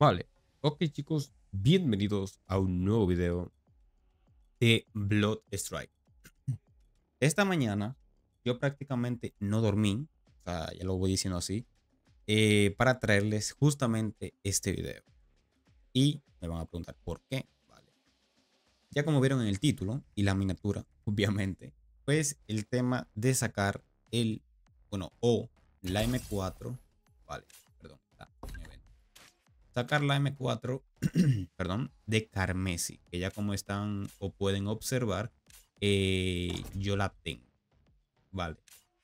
Vale, ok chicos, bienvenidos a un nuevo video de Blood Strike. Esta mañana yo prácticamente no dormí, o sea, ya lo voy diciendo así, eh, para traerles justamente este video. Y me van a preguntar por qué, vale. Ya como vieron en el título y la miniatura, obviamente, pues el tema de sacar el, bueno, o la M4, vale, perdón, la sacar la M4, perdón, de carmesí, que ya como están o pueden observar, eh, yo la tengo. Vale.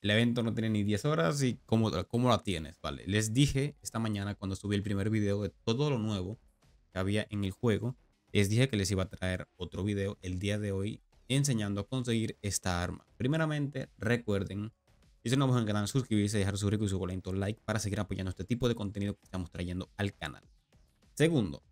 El evento no tiene ni 10 horas y cómo, cómo la tienes, ¿vale? Les dije esta mañana cuando subí el primer video de todo lo nuevo que había en el juego, les dije que les iba a traer otro video el día de hoy enseñando a conseguir esta arma. Primeramente, recuerden, si no nuevos en canal, suscribirse, dejar su rico y su like para seguir apoyando este tipo de contenido que estamos trayendo al canal. Segundo,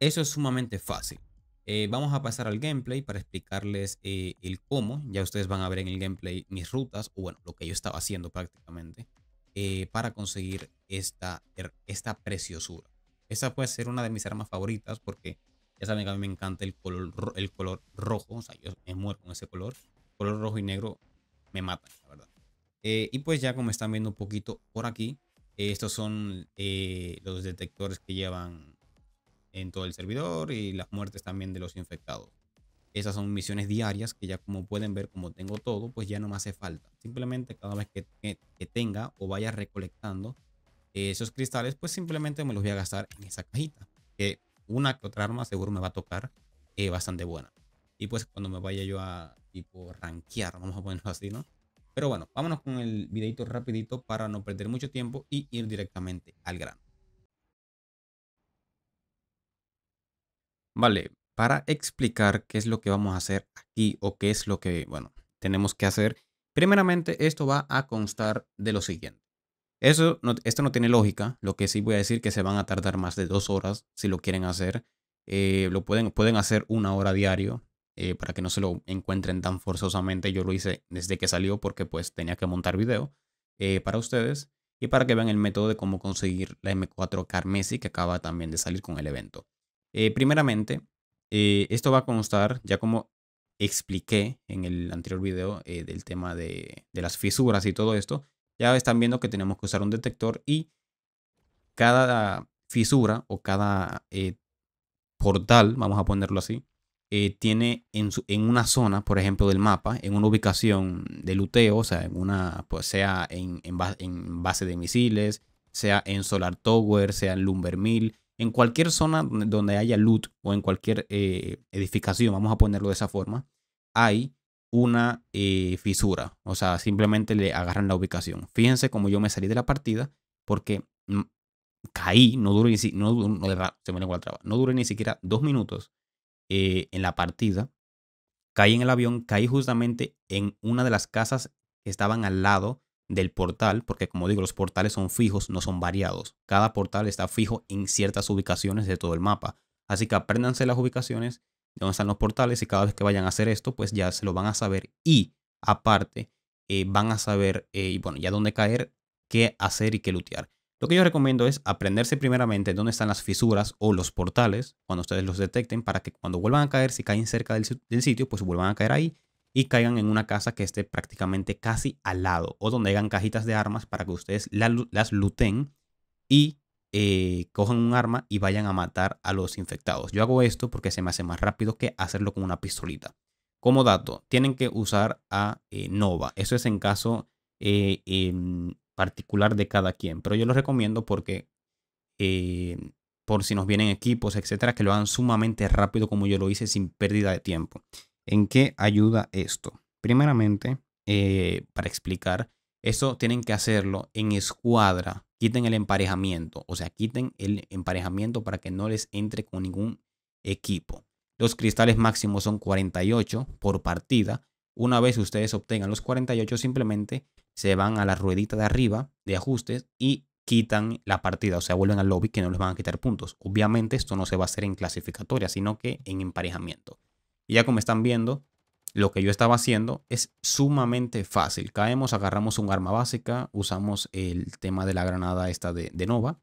eso es sumamente fácil. Eh, vamos a pasar al gameplay para explicarles eh, el cómo. Ya ustedes van a ver en el gameplay mis rutas, o bueno, lo que yo estaba haciendo prácticamente, eh, para conseguir esta, esta preciosura. Esta puede ser una de mis armas favoritas porque ya saben que a mí me encanta el color, el color rojo, o sea, yo me muero con ese color. El color rojo y negro me matan, la verdad. y pues ya como están viendo un poquito por aquí, eh, estos son eh, los detectores que llevan en todo el servidor y las muertes también de los infectados. Esas son misiones diarias que ya como pueden ver, como tengo todo, pues ya no me hace falta. Simplemente cada vez que, que, tenga o vaya recolectando eh, esos cristales, pues simplemente me los voy a gastar en esa cajita. Que una que otra arma seguro me va a tocar bastante buena. Y pues cuando me vaya yo a tipo rankear, vamos a ponerlo así, ¿no? Pero bueno, vámonos con el videito rapidito para no perder mucho tiempo y ir directamente al grano. Vale, para explicar qué es lo que vamos a hacer aquí o qué es lo que, bueno, tenemos que hacer, primeramente esto va a constar de lo siguiente. Eso esto no tiene lógica, lo que sí voy a decir que se van a tardar más de dos horas si lo quieren hacer. Eh, lo pueden, pueden hacer una hora diario, eh, para que no se lo encuentren tan forzosamente. Yo lo hice desde que salió porque pues tenía que montar video eh, para ustedes y para que vean el método de cómo conseguir la M4 Carmesi que acaba también de salir con el evento. Eh, primeramente, esto va a constar, ya como expliqué en el anterior video del tema de, de las fisuras y todo esto, ya están viendo que tenemos que usar un detector y cada fisura o cada portal, vamos a ponerlo así, eh, tiene en, una zona, por ejemplo, del mapa, en una ubicación de luteo, o sea, en una, pues, sea en, base, de misiles, sea en Solar Tower, sea en Lumber Mill, en cualquier zona donde haya loot o en cualquier eh, edificación, vamos a ponerlo de esa forma, hay una eh, fisura, o sea, simplemente le agarran la ubicación. Fíjense como yo me salí de la partida porque mm, caí, no duré, no, no, no duré ni siquiera dos minutos eh, en la partida, caí en el avión, caí justamente en una de las casas que estaban al lado del portal, porque como digo, los portales son fijos, no son variados. Cada portal está fijo en ciertas ubicaciones de todo el mapa. Así que apréndanse las ubicaciones Donde están los portales y cada vez que vayan a hacer esto, pues ya se lo van a saber y aparte eh, van a saber, eh, bueno, ya dónde caer, qué hacer y qué lutear. Lo que yo recomiendo es aprenderse primeramente dónde están las fisuras o los portales cuando ustedes los detecten para que cuando vuelvan a caer, si caen cerca del, sitio, pues vuelvan a caer ahí y caigan en una casa que esté prácticamente casi al lado o donde hayan cajitas de armas para que ustedes las luten y eh, cojan un arma y vayan a matar a los infectados. Yo hago esto porque se me hace más rápido que hacerlo con una pistolita. Como dato, tienen que usar a eh, Nova. Eso es en caso eh, particular de cada quien. Pero yo lo recomiendo porque eh, por si nos vienen equipos, etcétera, que lo hagan sumamente rápido como yo lo hice sin pérdida de tiempo. ¿En qué ayuda esto? Primeramente, eh, para explicar, esto tienen que hacerlo en escuadra. Quiten el emparejamiento, o sea, quiten el emparejamiento para que no les entre con ningún equipo. Los cristales máximos son 48 por partida. Una vez ustedes obtengan los 48, simplemente se van a la ruedita de arriba de ajustes y quitan la partida, o sea, vuelven al lobby que no les van a quitar puntos. Obviamente esto no se va a hacer en clasificatoria, sino que en emparejamiento. Y ya como están viendo, lo que yo estaba haciendo es sumamente fácil. Caemos, agarramos un arma básica, usamos el tema de la granada esta de, Nova.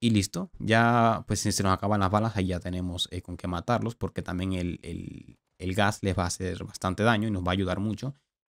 Y listo, ya pues si se nos acaban las balas, ahí ya tenemos eh, con qué matarlos porque también el, el gas les va a hacer bastante daño y nos va a ayudar mucho.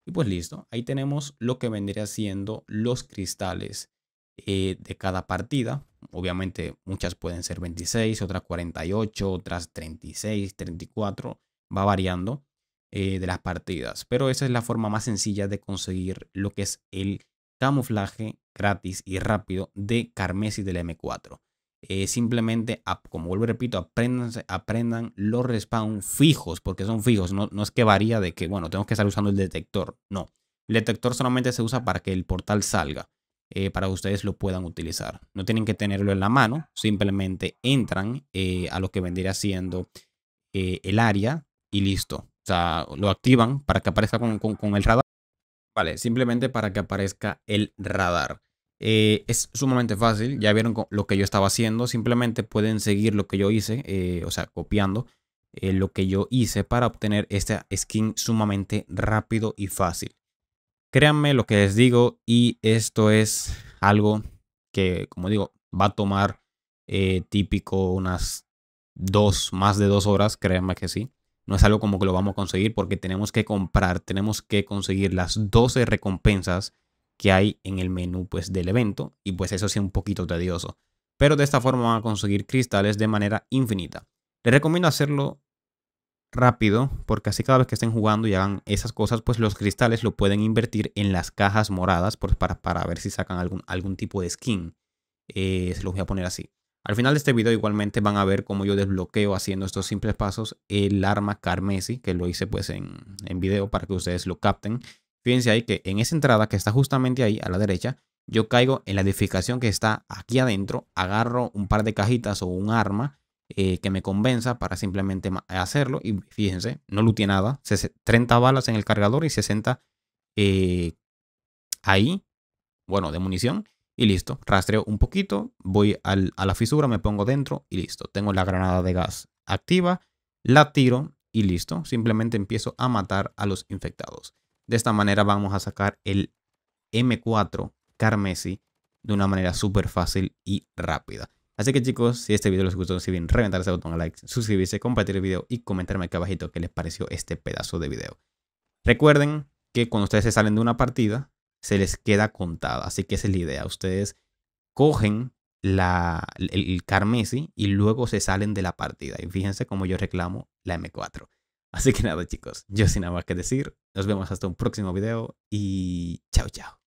Y pues listo, ahí tenemos lo que vendría siendo los cristales eh, de cada partida. Obviamente muchas pueden ser 26, otras 48, otras 36, 34, va variando eh, de las partidas. Pero esa es la forma más sencilla de conseguir lo que es el camuflaje gratis y rápido de carmesis del M4. Eh, simplemente, como vuelvo y repito, aprendan, aprendan los respawn fijos, porque son fijos, no, no es que varía de que, bueno, tenemos que estar usando el detector, no. El detector solamente se usa para que el portal salga, eh, para que ustedes lo puedan utilizar. No tienen que tenerlo en la mano, simplemente entran eh, a lo que vendría siendo el área y listo. O sea, lo activan para que aparezca con, con el radar. Vale, simplemente para que aparezca el radar. Eh, es sumamente fácil, ya vieron lo que yo estaba haciendo, simplemente pueden seguir lo que yo hice, eh, o sea, copiando eh, lo que yo hice para obtener esta skin sumamente rápido y fácil. Créanme lo que les digo y esto es algo que, como digo, va a tomar típico unas dos, más de dos horas, créanme que sí. No es algo como que lo vamos a conseguir porque tenemos que comprar, tenemos que conseguir las 12 recompensas que hay en el menú pues del evento y pues eso sí un poquito tedioso. Pero de esta forma van a conseguir cristales de manera infinita. Les recomiendo hacerlo rápido porque así cada vez que estén jugando y hagan esas cosas pues los cristales lo pueden invertir en las cajas moradas pues para, para, ver si sacan algún, algún tipo de skin. Eh, se los voy a poner así. Al final de este video igualmente van a ver cómo yo desbloqueo haciendo estos simples pasos el arma carmesí, que lo hice pues en, en video para que ustedes lo capten. Fíjense ahí que en esa entrada que está justamente ahí a la derecha, yo caigo en la edificación que está aquí adentro, agarro un par de cajitas o un arma eh, que me convenza para simplemente hacerlo. Y fíjense, no tiene nada. 30 balas en el cargador y 60 eh, ahí, bueno, de munición. Y listo, rastreo un poquito, voy a la fisura, me pongo dentro y listo. Tengo la granada de gas activa, la tiro y listo. Simplemente empiezo a matar a los infectados. De esta manera vamos a sacar el M4 Carmesí de una manera súper fácil y rápida. Así que chicos, si este video les gustó, si bien reventar ese botón a like, suscribirse, compartir el video y comentarme acá abajito qué les pareció este pedazo de video. Recuerden que cuando ustedes se salen de una partida, se les queda contada, así que esa es la idea. Ustedes cogen el, el carmesí y luego se salen de la partida. Y fíjense cómo yo reclamo la M4. Así que nada chicos, yo sin nada más que decir, nos vemos hasta un próximo video y chao chao.